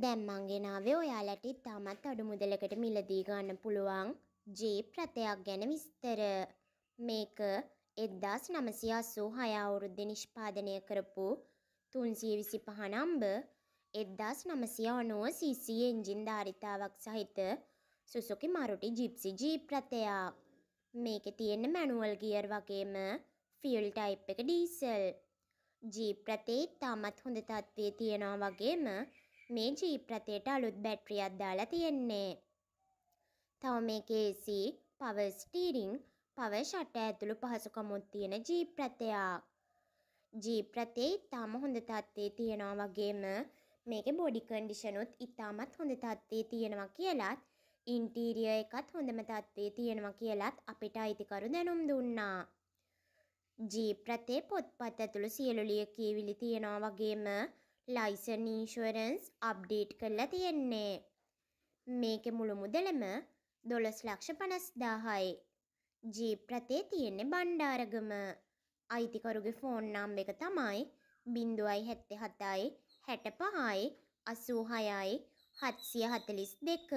දැන් මං ගෙනාවේ ඔයාලට ඉතාමත් අඩු මුදලකට මිලදී ගන්න පුළුවන් ජීප් රථයක් ගැන විස්තර. මේක 1986 අවුරුද්දේ නිෂ්පාදනය කරපු 325 නම්බර් 1990 cc එන්ජින් ධාරිතාවක් සහිත සුසුකි මරුටි ජිප්සි ජීප් රථයක්. මේකේ තියෙන මැනුවල් ගියර් වගේම ෆියල් ටයිප් එක ඩීසල්. ජීප් රථේ තාමත් හොඳ තත්ත්වයේ තියෙනවා වගේම මේ ජීප් රථයට අලුත් බැටරියක් දාලා තියෙන්නේ. තව මේකේ AC, power steering, power shutter ඇතුළු පහසුකමුත් තියෙන ජීප් රථයක්. ජීප් රථේ ඉතාම හොඳ තත්ත්වයේ තියෙනවා වගේම මේකේ බොඩි කන්ඩිෂනුත් ඉතාමත් හොඳ තත්ත්වයේ තියෙනවා කියලත් ඉන්ටීරියර් එකත් හොඳම තත්ත්වයේ තියෙනවා කියලත් අපිට අයිතිකරු දැනුම් දුන්නා. ජීප් රථේ පොත්පත් ඇතුළු සියලු ලියකියවිලි තියෙනවා වගේම ලයිසන් ඊන්ෂුවරන්ස් අප්ඩේට් කරලා තියෙන්නේ. මේකෙ මුළු මුදලම දොළස් ලක්ෂ පනස්දාහයි. ජීප් රථේ තියෙන්නේ බණ්ඩාරගම. අයිතිකරුගේ ෆෝන් නම් එක තමයි බින්දුවයි හැත්තෙ හතයි හැට පහයි අසූහයයි හත්සිය හතලිස් දෙක.